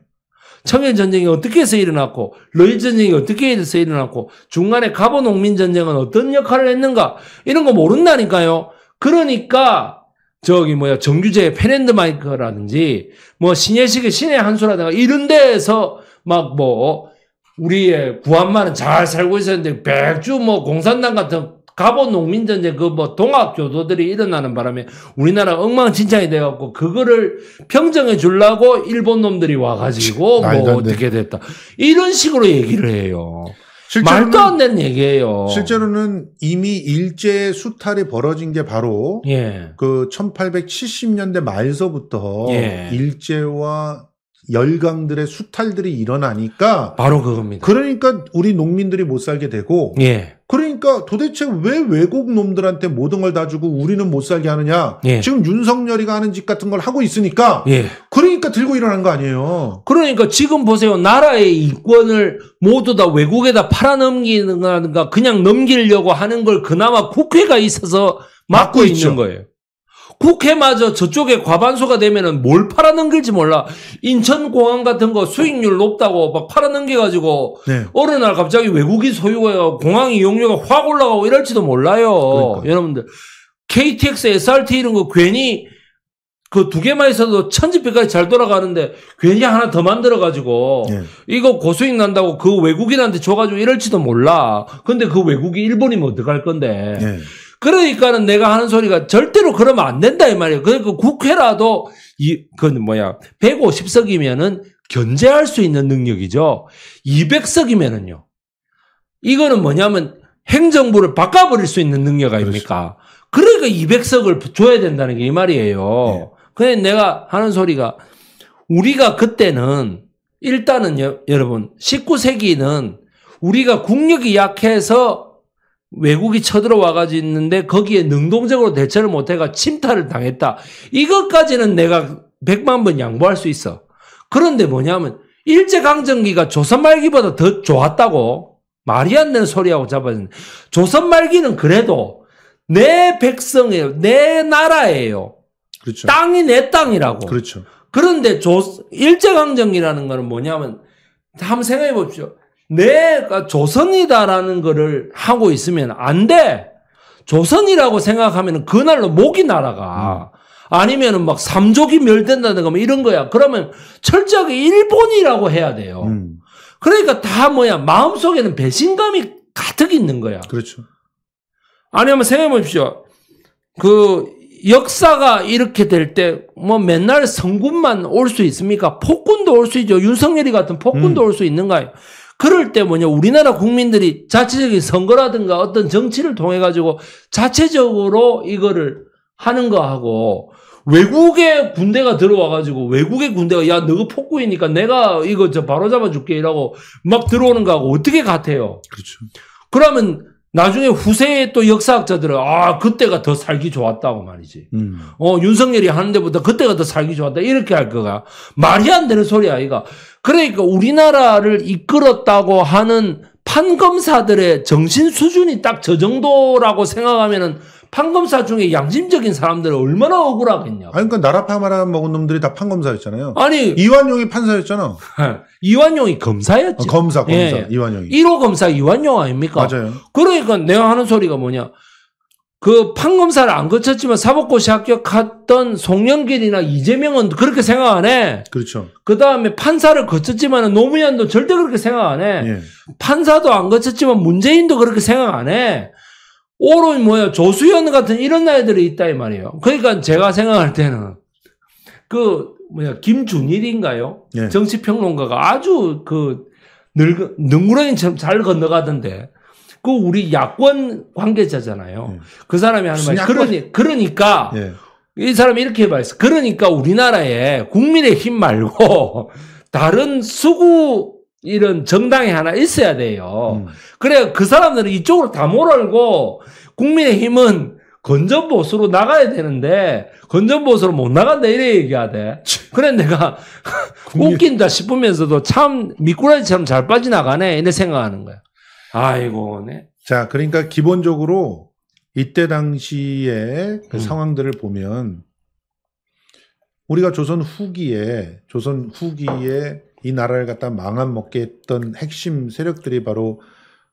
청일 전쟁이 어떻게 해서 일어났고 러일 전쟁이 어떻게 해서 일어났고 중간에 갑오 농민 전쟁은 어떤 역할을 했는가 이런 거 모른다니까요. 그러니까 저기 뭐야 정규제의 펜앤드 마이크라든지 뭐 신예식의 신의 한수라든가 이런 데에서 막 뭐 우리의 구한말은 잘 살고 있었는데 백주 뭐 공산당 같은 갑옷 농민전쟁 그 뭐 동학교도들이 일어나는 바람에 우리나라 엉망진창이 돼갖고 그거를 평정해 줄라고 일본 놈들이 와가지고 뭐 어떻게 됐다 이런 식으로 얘기를 해요. 실제 말도 안 되는 얘기예요. 실제로는 이미 일제의 수탈이 벌어진 게 바로 예. 그 1870년대 말서부터 예. 일제와 열강들의 수탈들이 일어나니까 바로 그겁니다. 그러니까 우리 농민들이 못 살게 되고 예. 그러니까 도대체 왜 외국 놈들한테 모든 걸 다 주고 우리는 못 살게 하느냐? 예. 지금 윤석열이가 하는 짓 같은 걸 하고 있으니까 예. 그러니까 들고 일어난 거 아니에요. 그러니까 지금 보세요. 나라의 이권을 모두 다 외국에다 팔아넘기는가 그냥 넘기려고 하는 걸 그나마 국회가 있어서 막고 있는 거예요. 국회마저 저쪽에 과반수가 되면은 뭘 팔아넘길지 몰라. 인천공항 같은 거 수익률 높다고 막 팔아넘겨가지고 네. 어느 날 갑자기 외국인 소유가 공항 이용료가 확 올라가고 이럴지도 몰라요. 그러니까. 여러분들 KTX, SRT 이런 거 괜히 그 두 개만 있어도 천지배까지 잘 돌아가는데 괜히 하나 더 만들어가지고 네. 이거 고수익 난다고 그 외국인한테 줘가지고 이럴지도 몰라. 근데 그 외국이 일본이면 어떡할 건데. 네. 그러니까는 내가 하는 소리가 절대로 그러면 안 된다 이 말이에요. 그러니까 그 국회라도 이 그 뭐야 150석이면은 견제할 수 있는 능력이죠. 200석이면은요. 이거는 뭐냐면 행정부를 바꿔버릴 수 있는 능력 아닙니까? 그렇죠. 그러니까 200석을 줘야 된다는 게 이 말이에요. 네. 예. 그래 내가 하는 소리가 우리가 그때는 일단은 여러분 19세기는 우리가 국력이 약해서 외국이 쳐들어와가지고 있는데 거기에 능동적으로 대처를 못해가 침탈을 당했다. 이것까지는 내가 백만 번 양보할 수 있어. 그런데 뭐냐면 일제강점기가 조선 말기보다 더 좋았다고 말이 안 되는 소리하고 잡아는 조선 말기는 그래도 내 백성이에요. 내 나라예요. 그렇죠. 땅이 내 땅이라고. 그렇죠. 그런데 조 일제강점기라는 거는 뭐냐면 한번 생각해 봅시오. 내가 조선이다라는 거를 하고 있으면 안 돼. 조선이라고 생각하면 그날로 목이 날아가. 아니면막 삼족이 멸된다든가 뭐 이런 거야. 그러면 철저하게 일본이라고 해야 돼요. 음. 그러니까 다 뭐야 마음속에는 배신감이 가득 있는 거야. 그렇죠. 아니 면 생각해 보십시오. 그 역사가 이렇게 될 때 뭐 맨날 성군만 올 수 있습니까? 폭군도 올 수 있죠. 윤석열이 같은 폭군도 음. 올수 있는가요? 그럴 때 뭐냐 우리나라 국민들이 자체적인 선거라든가 어떤 정치를 통해 가지고 자체적으로 이거를 하는 거하고 외국의 군대가 들어와 가지고 외국의 군대가 야 너가 폭구이니까 내가 이거 저 바로 잡아 줄게 이라고 막 들어오는 거하고 어떻게 같아요? 그렇죠. 그러면 나중에 후세의 또 역사학자들은 아 그때가 더 살기 좋았다고 말이지. 음. 어 윤석열이 하는 데보다 그때가 더 살기 좋았다 이렇게 할 거가 말이 안 되는 소리야 이거 그러니까 우리나라를 이끌었다고 하는 판검사들의 정신 수준이 딱 저 정도라고 생각하면은 판검사 중에 양심적인 사람들은 얼마나 억울하겠냐. 아니, 그러니까 나라 파마라 먹은 놈들이 다 판검사였잖아요. 아니. 이완용이 판사였잖아. 예, 이완용이 검사였지. 아, 검사, 검사. 예. 예. 이완용이. 1호 검사 이완용 아닙니까? 맞아요. 그러니까 내가 하는 소리가 뭐냐. 그 판검사를 안 거쳤지만 사법고시 합격했던 송영길이나 이재명은 그렇게 생각 안 해. 그렇죠. 그 다음에 판사를 거쳤지만 노무현도 절대 그렇게 생각 안 해. 예. 판사도 안 거쳤지만 문재인도 그렇게 생각 안 해. 오른 로 뭐야 조수현 같은 이런 아이들이 있다 이 말이에요. 그러니까 제가 생각할 때는 그 뭐야 김준일인가요? 예. 정치평론가가 아주 그 늙, 능구렁이처럼 잘 건너가던데. 그 우리 야권 관계자잖아요. 예. 그 사람이 하는 말이 야 그러니, 그러니까 예. 이 사람이 이렇게 말했어. 그러니까 우리나라에 국민의 힘 말고 다른 수구 이런 정당이 하나 있어야 돼요. 음. 그래그 사람들은 이쪽으로 다 몰아고 국민의 힘은 건전보수로 나가야 되는데 건전보수로 못 나간다 이래 얘기하대. 그래 내가 웃긴다 싶으면서도 참 미꾸라지처럼 잘 빠져나가네 이래 생각하는 거야. 아이고, 네. 자, 그러니까 기본적으로 이때 당시의 그 음. 상황들을 보면 우리가 조선 후기에 조선 후기에 이 나라를 갖다 망한 먹게 했던 핵심 세력들이 바로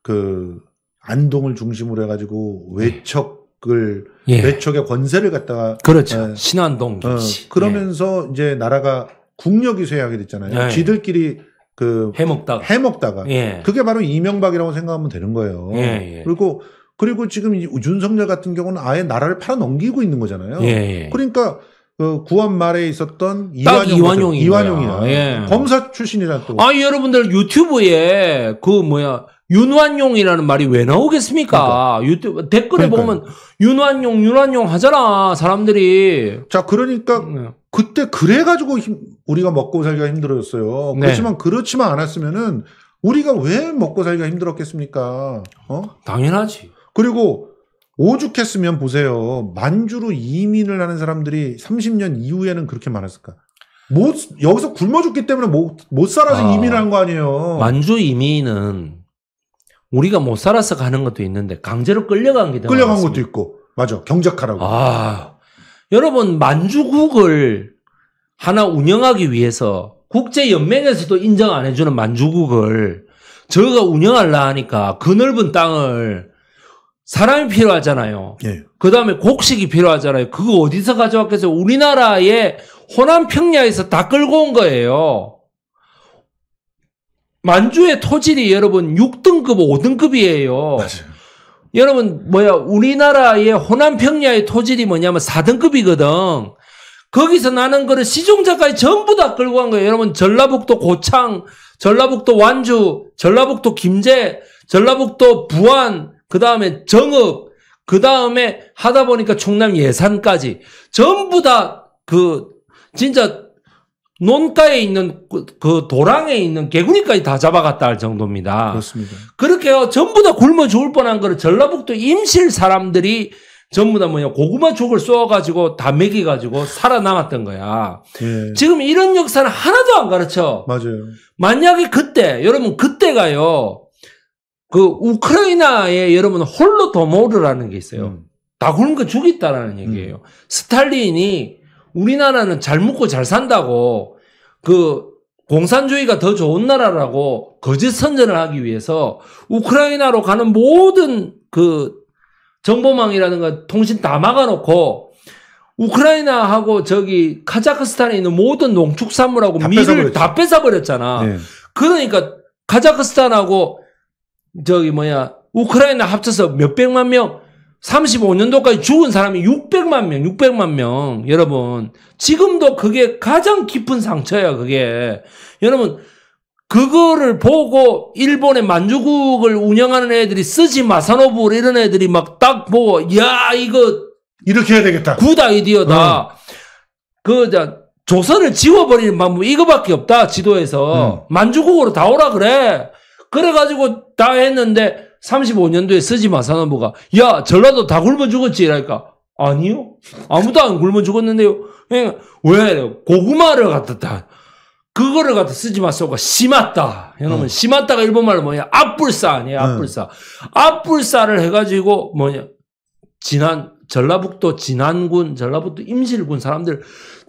그 안동을 중심으로 해가지고 네. 외척을 예. 외척의 권세를 갖다가 그렇죠 어, 신안동 어, 그러면서 예. 이제 나라가 국력이 쇠하게 됐잖아요. 예. 쥐들끼리 그 해먹다가 해먹다가 예. 그게 바로 이명박이라고 생각하면 되는 거예요. 예, 예. 그리고 그리고 지금 윤석열 같은 경우는 아예 나라를 팔아넘기고 있는 거잖아요. 예, 예. 그러니까 그구원 어, 말에 있었던 이완용 이이완용이야 검사 출신이라 또. 아 여러분들 유튜브에 그 뭐야 윤환용이라는 말이 왜 나오겠습니까? 그러니까. 유튜브 댓글에 그러니까요. 보면 윤환용 윤환용 하잖아 사람들이. 자 그러니까 네. 그때 그래 가지고 우리가 먹고 살기가 힘들어졌어요. 네. 그렇지만 그렇지만 않았으면은 우리가 왜 먹고 살기가 힘들었겠습니까? 어? 당연하지. 그리고 오죽했으면 보세요. 만주로 이민을 하는 사람들이 30년 이후에는 그렇게 많았을까? 못 여기서 굶어 죽기 때문에 못 못 살아서 아, 이민을 한 거 아니에요. 만주 이민은 우리가 못 뭐 살아서 가는 것도 있는데 강제로 끌려간 게 끌려간 많았습니다. 것도 있고 맞아 경작하라고. 아 여러분 만주국을 하나 운영하기 위해서 국제연맹에서도 인정 안 해주는 만주국을 저가 운영할라 하니까 그 넓은 땅을 사람이 필요하잖아요. 예. 그 다음에 곡식이 필요하잖아요. 그거 어디서 가져왔겠어요? 우리나라의 호남 평야에서 다 끌고 온 거예요. 만주의 토질이 여러분 6등급, 5등급이에요. 맞아요. 여러분 뭐야 우리나라의 호남 평야의 토질이 뭐냐면 4등급이거든. 거기서 나는 거를 시종자까지 전부 다 끌고 간 거예요. 여러분 전라북도 고창, 전라북도 완주, 전라북도 김제, 전라북도 부안, 그 다음에 정읍, 그 다음에 하다 보니까 충남 예산까지 전부 다 그 진짜 논가에 있는 그, 그 도랑에 있는 개구리까지 다 잡아갔다 할 정도입니다. 그렇습니다. 그렇게 전부 다 굶어 죽을 뻔한 거를 전라북도 임실 사람들이 전부 다 뭐냐 고구마 죽을 쏘아가지고 다 먹여가지고 살아남았던 거야. 예. 지금 이런 역사는 하나도 안 가르쳐. 맞아요. 만약에 그때 여러분 그때가요 그 우크라이나에 여러분 홀로 도모르라는 게 있어요. 음. 다 굶어 죽였다라는 얘기예요. 음. 스탈린이 우리나라는 잘 먹고 잘 산다고 그 공산주의가 더 좋은 나라라고 거짓 선전을 하기 위해서 우크라이나로 가는 모든 그정보망이라는가 통신 다 막아놓고 우크라이나하고 저기 카자크스탄에 있는 모든 농축산물하고 다 밀을 다 뺏어버렸잖아. 네. 그러니까 카자크스탄하고 저기 뭐야 우크라이나 합쳐서 몇 백만 명 35년도까지 죽은 사람이 600만 명, 600만 명. 여러분, 지금도 그게 가장 깊은 상처야, 그게. 여러분, 그거를 보고 일본의 만주국을 운영하는 애들이 쓰지 마사노부 이런 애들이 막 딱 보고 야 이거 이렇게 해야 되겠다. 굿 아이디어다. 어. 그 조선을 지워버리는 방법 뭐 이거밖에 없다 지도에서 음. 만주국으로 다 오라 그래. 그래가지고 다 했는데 35년도에 쓰지마 산업부가 야 전라도 다 굶어 죽었지 이랄까 아니요 아무도 안 굶어 죽었는데요 그러니까, 왜 고구마를 갖다 다 그거를 갖다 쓰지 마소가 심았다. 여러분 어. 심았다가 일본말로 뭐냐? 앞불사 아니에요? 앞불사. 어. 불사를 해가지고 뭐냐? 진안 전라북도 진안군, 전라북도 임실군 사람들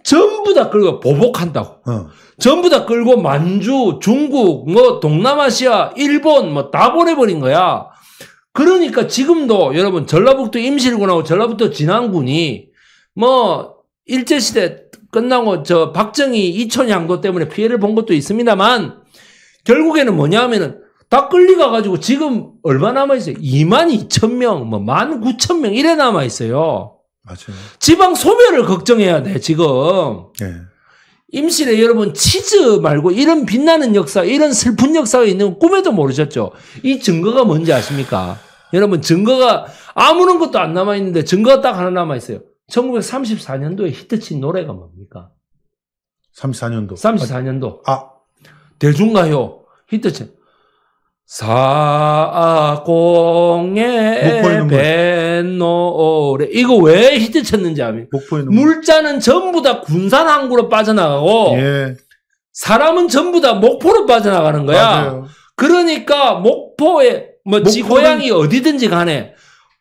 전부 다 그걸 보복한다고. 어. 전부 다 끌고 만주, 중국, 뭐 동남아시아, 일본 뭐다 보내버린 거야. 그러니까 지금도 여러분 전라북도 임실군하고 전라북도 진안군이 뭐 일제시대 끝나고 저 박정희 이촌 양도 때문에 피해를 본 것도 있습니다만 결국에는 뭐냐 하면은 다 끌려가가지고 지금 얼마 남아있어요? 2만 2천 명, 뭐, 1만 9천 명 이래 남아있어요. 맞아요. 지방 소멸을 걱정해야 돼, 지금. 네. 임신에 여러분 치즈 말고 이런 빛나는 역사, 이런 슬픈 역사가 있는 꿈에도 모르셨죠? 이 증거가 뭔지 아십니까? 여러분 증거가 아무런 것도 안 남아 있는데 증거가 딱 하나 남아 있어요. 1934년도에 히트친 노래가 뭡니까? 34년도. 34년도. 아 대중가요 히트친 사공의 뱃노래 이거 왜 히트쳤는지 아면 물자는 전부 다 군산 항구로 빠져나가고 예. 사람은 전부 다 목포로 빠져나가는 거야. 맞아요. 그러니까 목포에 뭐지 고향이 어디든지 간에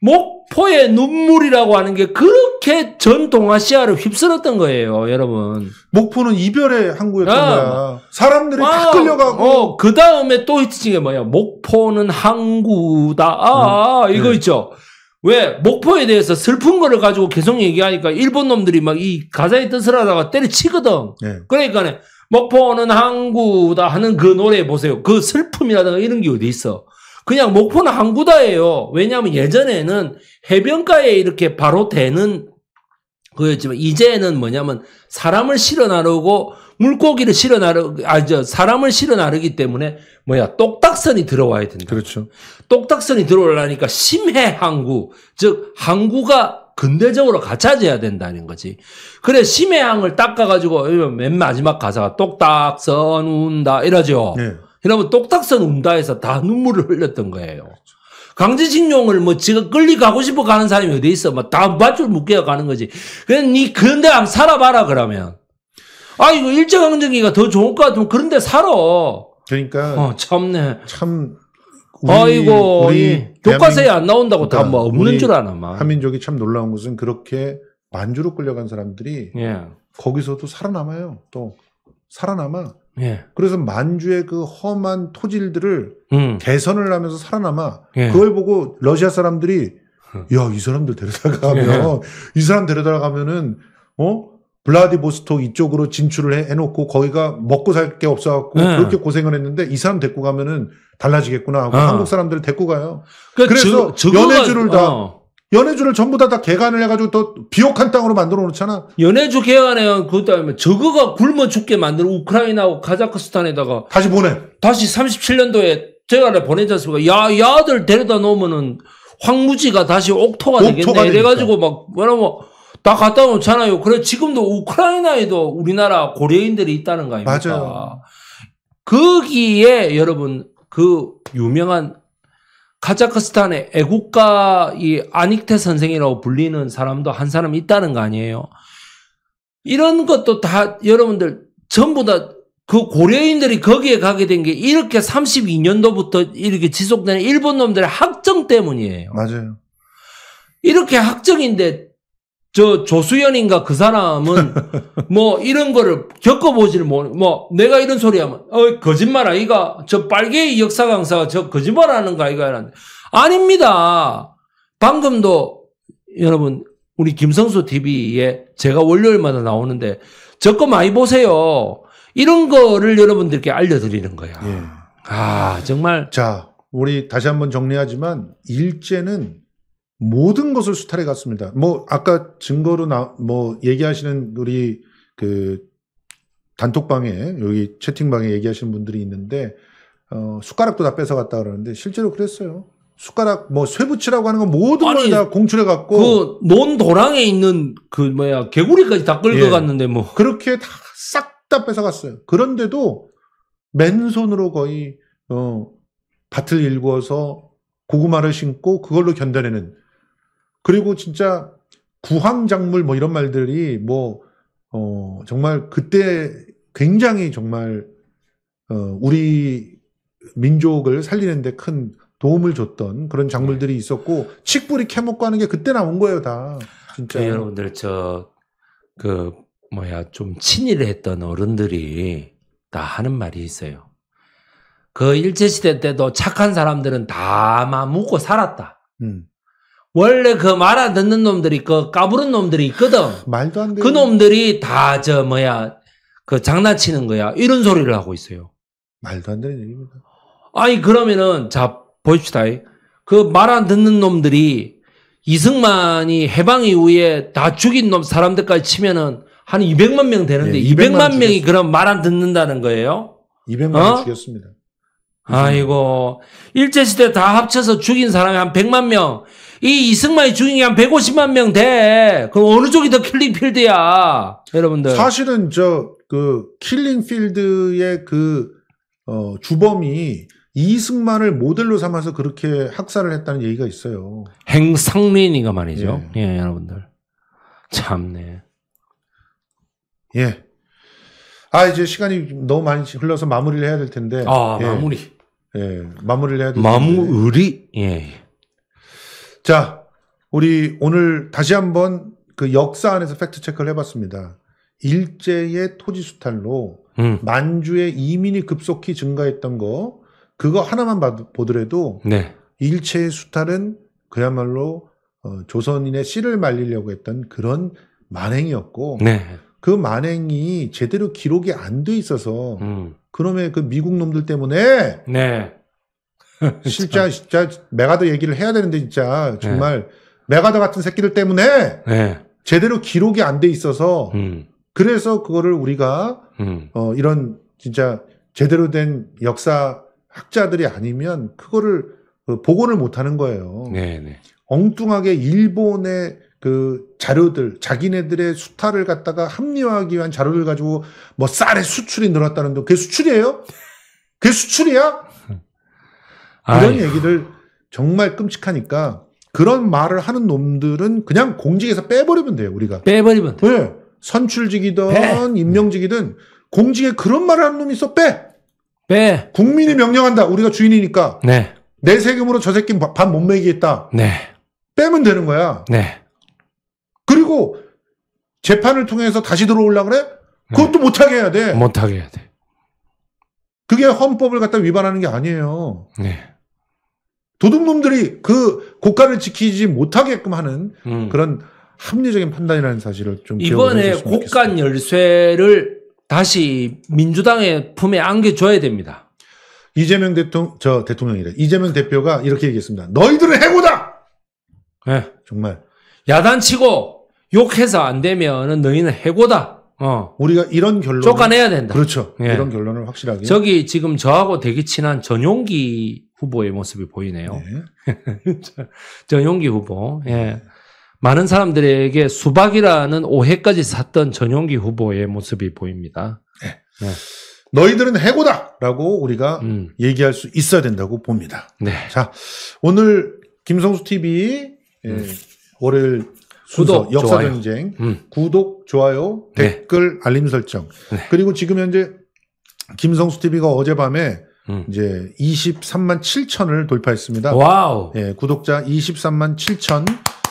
목포의 눈물이라고 하는 게 그렇게 전 동아시아를 휩쓸었던 거예요, 여러분. 목포는 이별의 항구였던 아, 거야. 사람들이 아, 다 끌려가고. 어, 그 다음에 또있트칭이 뭐야? 목포는 항구다. 아, 음, 아, 아, 이거 네. 있죠. 왜 목포에 대해서 슬픈 거를 가지고 계속 얘기하니까 일본 놈들이 막 이 가사에 뜻을 하다가 때려치거든. 네. 그러니까 목포는 항구다 하는 그 노래 보세요. 그 슬픔이라든가 이런 게 어디 있어? 그냥 목포는 항구다예요. 왜냐하면 예전에는 해변가에 이렇게 바로 되는 그였지만 이제는 뭐냐면 사람을 실어 나르고 물고기를 실어 나르 아 저 사람을 실어 나르기 때문에 뭐야 똑딱선이 들어와야 된다. 그렇죠. 똑딱선이 들어오려니까 심해 항구 즉 항구가 근대적으로 갖춰져야 된다는 거지. 그래 심해항을 닦아가지고 맨 마지막 가사가 똑딱선 운다 이러죠. 네. 그러면 똑딱선 운다에서 다 눈물을 흘렸던 거예요. 강제징용을 뭐지금 끌리 가고 싶어 가는 사람이 어디 있어? 막 다 맞줄 묶여 가는 거지. 그냥 니 그런데 안 살아봐라 그러면. 아 이거 일제강점기가 더 좋을 것 같으면 그런데 살아. 그러니까. 어 참네. 참. 우리, 아이고 우리 교과서에 안 나온다고 그러니까 다뭐 없는 줄 아나 막. 한민족이 참 놀라운 것은 그렇게 만주로 끌려간 사람들이 예. 거기서도 살아남아요. 또 살아남아. 예. 그래서 만주의 그 험한 토질들을 음. 개선을 하면서 살아남아 예. 그걸 보고 러시아 사람들이 음. 야, 이 사람들 데려다 가면 가이 예. 사람 데려다 가면은 어? 블라디보스톡 이쪽으로 진출을 해, 해놓고 거기가 먹고 살 게 없어갖고 네. 그렇게 고생을 했는데 이 사람 데리고 가면은 달라지겠구나 하고 어. 한국 사람들을 데리고 가요. 그러니까 그래서 저, 연애주를 다 어. 연해주를 전부 다, 다 개간을 해가지고 또 비옥한 땅으로 만들어 놓잖아. 연해주 개간해요. 그 다음에 저거가 굶어 죽게 만든 우크라이나하고 카자크스탄에다가 다시 보내. 다시 37년도에 제가를 보내지 습니까 야, 야들 데려다 놓으면은 황무지가 다시 옥토가, 되겠네. 이래가지고 막 뭐라면 다 갖다 놓잖아요. 그래 지금도 우크라이나에도 우리나라 고려인들이 있다는 거 아닙니까? 맞아요. 거기에 여러분 그 유명한 카자크스탄의 애국가 이 아닉테 선생이라고 불리는 사람도 한 사람 있다는 거 아니에요. 이런 것도 다 여러분들 전부 다 그 고려인들이 거기에 가게 된 게 이렇게 32년도부터 이렇게 지속되는 일본 놈들의 학정 때문이에요. 맞아요. 이렇게 학정인데 저 조수연인가 그 사람은 뭐 이런 거를 겪어보지를 못, 뭐 내가 이런 소리 하면, 어, 거짓말 아이가? 저 빨개 역사 강사가 저 거짓말 하는 거 아이가? 이러는데. 아닙니다. 방금도 여러분, 우리 김성수 TV에 제가 월요일마다 나오는데 저거 많이 보세요. 이런 거를 여러분들께 알려드리는 거야. 예. 아, 정말. 자, 우리 다시 한번 정리하지만 일제는 모든 것을 수탈해 갔습니다. 뭐 아까 증거로 나, 뭐 얘기하시는 우리 그 단톡방에 여기 채팅방에 얘기하시는 분들이 있는데 어, 숟가락도 다 뺏어 갔다 그러는데 실제로 그랬어요. 숟가락 뭐 쇠붙이라고 하는 건 모든 걸 다 공출해 갖고 그 논도랑에 있는 그 뭐야 개구리까지 다 끌고 예. 갔는데 뭐 그렇게 다 싹다 다 뺏어 갔어요. 그런데도 맨손으로 거의 어 밭을 일구어서 고구마를 심고 그걸로 견뎌내는 그리고 진짜 구황작물 뭐 이런 말들이 뭐, 어, 정말 그때 굉장히 정말, 어, 우리 민족을 살리는데 큰 도움을 줬던 그런 작물들이 네. 있었고, 칡뿌리 캐먹고 하는 게 그때 나온 거예요, 다. 진짜. 그 여러분들, 저, 그, 뭐야, 좀 친일했던 어른들이 다 하는 말이 있어요. 그 일제시대 때도 착한 사람들은 다 아마 묵고 살았다. 음. 원래 그 말 안 듣는 놈들이 그 까부른 놈들이 있거든. 말도 안 돼. 그 놈들이 다 저 뭐야 그 장난치는 거야 이런 소리를 하고 있어요. 말도 안 되는 얘기입니다. 아니 그러면은 자 보십시다. 그 말 안 듣는 놈들이 이승만이 해방 이후에 다 죽인 놈 사람들까지 치면은 한 200만 명 되는데 예, 200만, 200만 명이 그럼말 안 듣는다는 거예요? 200만 명 어? 죽였습니다. 아이고 일제 시대 다 합쳐서 죽인 사람이 한 100만 명. 이 이승만이 죽인 게한 150만 명 돼. 그럼 어느 쪽이 더 킬링필드야, 여러분들. 사실은 저 그 킬링필드의 그 어, 주범이 이승만을 모델로 삼아서 그렇게 학살을 했다는 얘기가 있어요. 행상리인가 말이죠. 예. 예, 여러분들. 참네. 예. 아, 이제 시간이 너무 많이 흘러서 마무리를 해야 될 텐데. 아, 예. 마무리. 예, 마무리를 해야 될 마무리. 예. 예. 자, 우리 오늘 다시 한번 그 역사 안에서 팩트 체크를 해봤습니다. 일제의 토지 수탈로 음. 만주의 이민이 급속히 증가했던 거 그거 하나만 보더라도 네. 일체의 수탈은 그야말로 어, 조선인의 씨를 말리려고 했던 그런 만행이었고 네. 그 만행이 제대로 기록이 안 돼 있어서 음. 그놈의 그 미국 놈들 때문에 네. 진짜 진짜 메가더 얘기를 해야 되는데 진짜 정말 네. 메가더 같은 새끼들 때문에 네. 제대로 기록이 안 돼 있어서 음. 그래서 그거를 우리가 음. 어, 이런 진짜 제대로 된 역사 학자들이 아니면 그거를 그 복원을 못 하는 거예요. 네네. 네. 엉뚱하게 일본의 그 자료들 자기네들의 수탈을 갖다가 합리화하기 위한 자료를 가지고 뭐 쌀의 수출이 늘었다는데 그게 수출이에요? 그게 수출이야? 이런 아이고. 얘기들 정말 끔찍하니까 그런 말을 하는 놈들은 그냥 공직에서 빼버리면 돼요, 우리가. 빼버리면 돼. 네. 선출직이든 빼. 임명직이든 공직에 그런 말을 하는 놈이 있어, 빼! 빼! 국민이 명령한다, 우리가 주인이니까. 네. 내 세금으로 저 새끼 밥못 먹이겠다. 네. 빼면 되는 거야. 네. 그리고 재판을 통해서 다시 들어올라 그래? 그것도 네. 못하게 해야 돼. 못하게 해야 돼. 그게 헌법을 갖다 위반하는 게 아니에요. 네. 도둑놈들이 그국가를 지키지 못하게끔 하는 음. 그런 합리적인 판단이라는 사실을 좀 이번에 고간 열쇠를 다시 민주당의 품에 안겨줘야 됩니다. 이재명 대통령 저 대통령이래. 이재명 대표가 이렇게 얘기했습니다. 너희들은 해고다. 네. 정말 야단치고 욕해서 안 되면은 너희는 해고다. 어. 우리가 이런 결론 쫓아내야 된다. 그렇죠. 예. 이런 결론을 확실하게. 저기 지금 저하고 되게 친한 전용기 후보의 모습이 보이네요. 네. 전용기 후보. 예. 네. 많은 사람들에게 수박이라는 오해까지 샀던 전용기 후보의 모습이 보입니다. 네. 네. 너희들은 해고다라고 우리가 음. 얘기할 수 있어야 된다고 봅니다. 네. 자, 오늘 김성수 TV 예, 음. 월요일 구독, 역사 좋 전쟁 음. 구독 좋아요 네. 댓글 네. 알림 설정 네. 그리고 지금 현재 김성수 TV가 어젯밤에 음. 이제 23만 7천을 돌파했습니다. 와우. 예, 구독자 23만 7천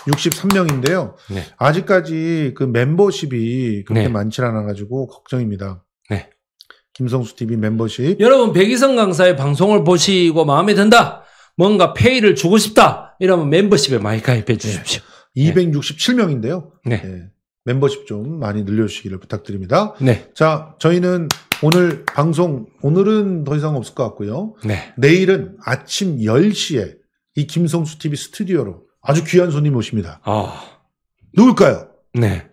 63명인데요. 네. 아직까지 그 멤버십이 그렇게 네. 많지 않아 가지고 걱정입니다. 네. 김성수 TV 멤버십. 여러분 백이성 강사의 방송을 보시고 마음에 든다. 뭔가 페이를 주고 싶다. 이러면 멤버십에 많이 가입해 주십시오. 네. 267명인데요. 네. 네. 예, 멤버십 좀 많이 늘려주시기를 부탁드립니다. 네. 자, 저희는 오늘 방송, 오늘은 더 이상 없을 것 같고요. 네. 내일은 아침 10시에 이 김성수 TV 스튜디오로 아주 귀한 손님 오십니다. 아. 누굴까요? 네.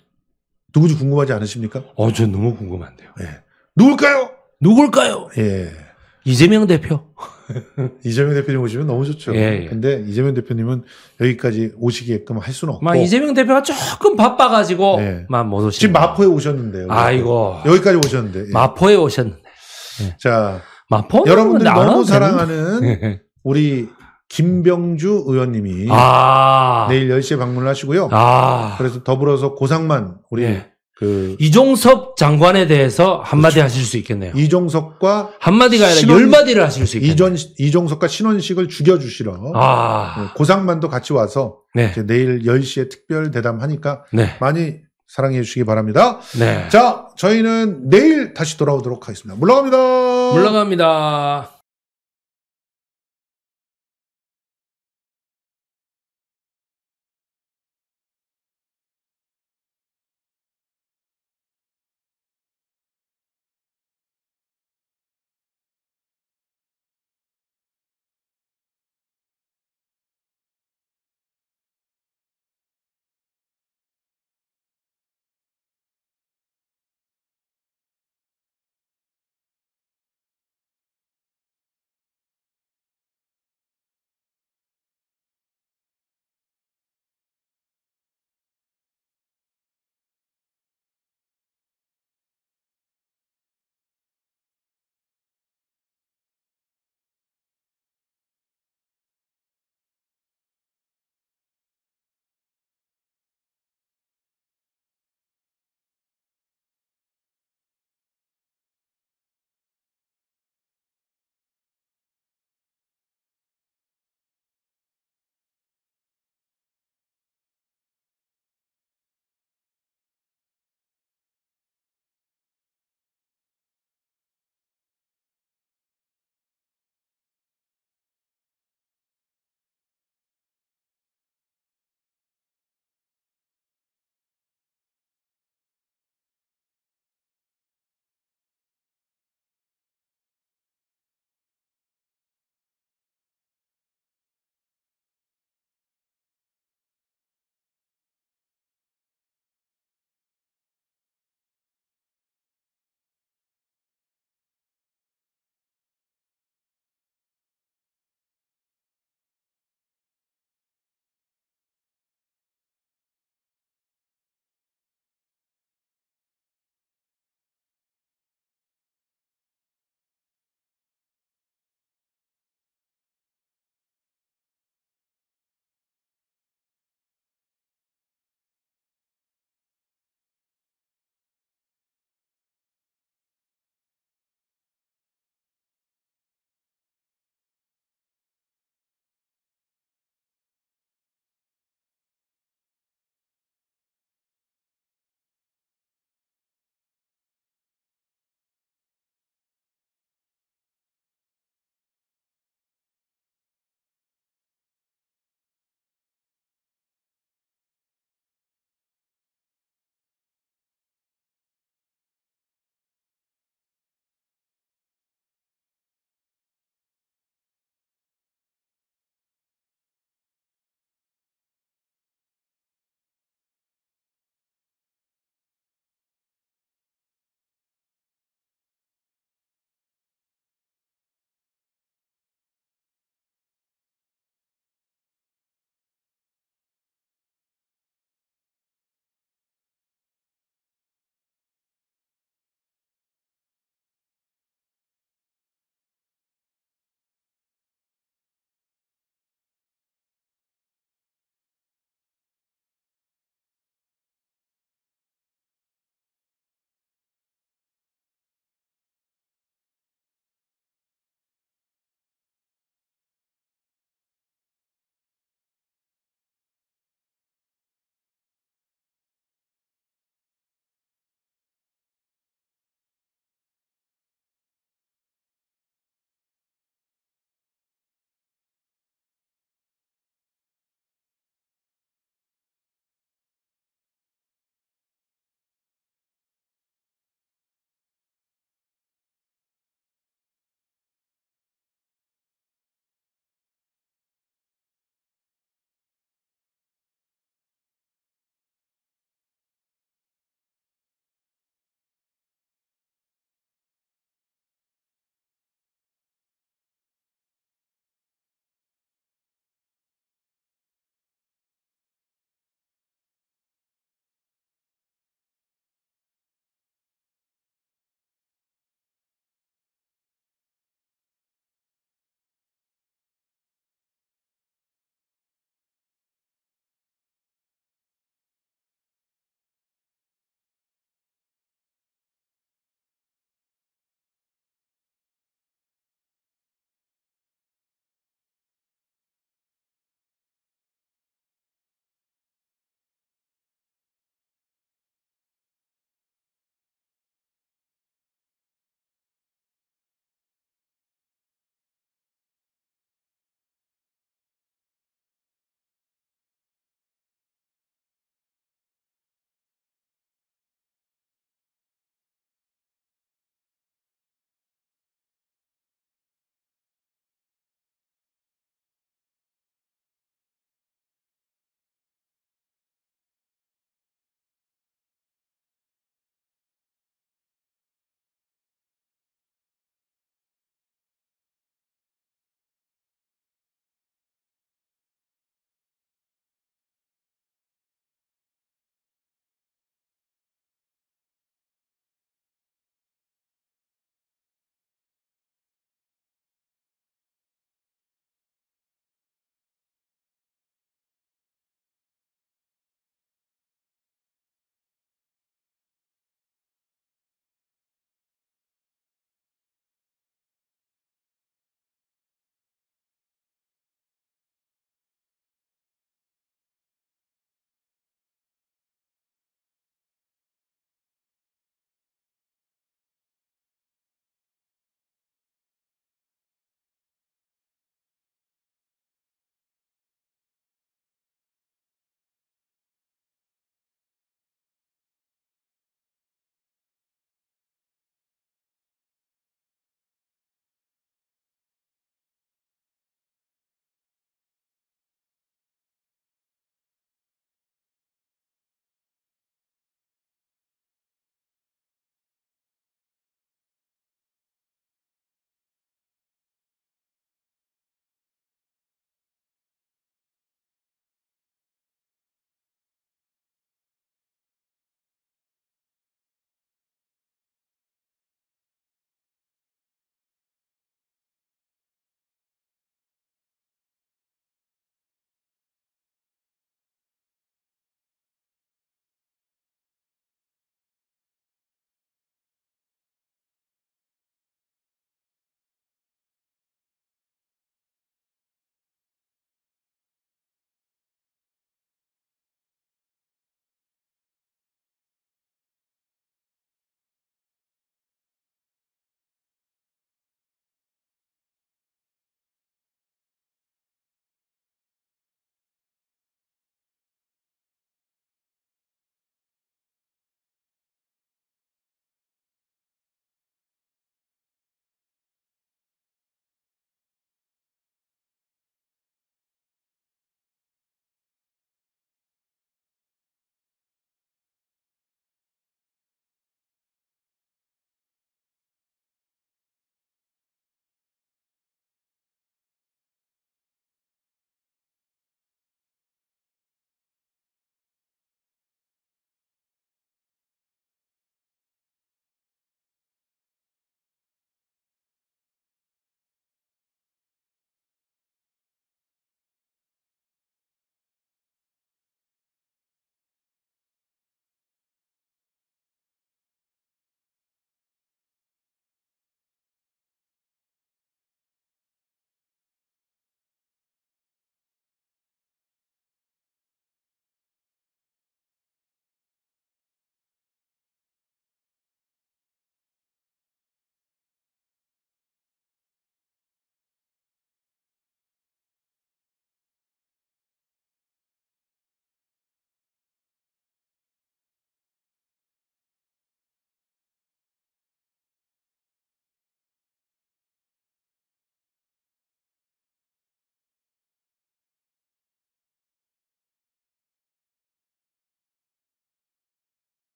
누구지 궁금하지 않으십니까? 어, 저 너무 궁금한데요. 네. 누굴까요? 누굴까요? 예. 이재명 대표. 이재명 대표님 오시면 너무 좋죠. 예, 예. 근데 이재명 대표님은 여기까지 오시게끔 할 수는 없고. 막 이재명 대표가 조금 바빠가지고 예. 네. 막못 오시. 지금 마포에 오셨는데요. 아이고 여기까지 오셨는데. 예. 마포에 오셨는데. 예. 자 마포 뭐 여러분들 너무 사랑하는 우리 김병주 의원님이 아~ 내일 10시에 방문을 하시고요. 아~ 그래서 더불어서 고상만 우리 예. 그 이종석 장관에 대해서 한마디 그렇죠. 하실 수 있겠네요. 이종석과 한마디가 아니라 열 마디를 하실 수 있겠네요. 이전, 이종석과 신원식을 죽여주시러 아. 네, 고상만도 같이 와서 네. 내일 10시에 특별 대담하니까 네. 많이 사랑해 주시기 바랍니다. 네. 자, 저희는 내일 다시 돌아오도록 하겠습니다. 물러갑니다. 물러갑니다.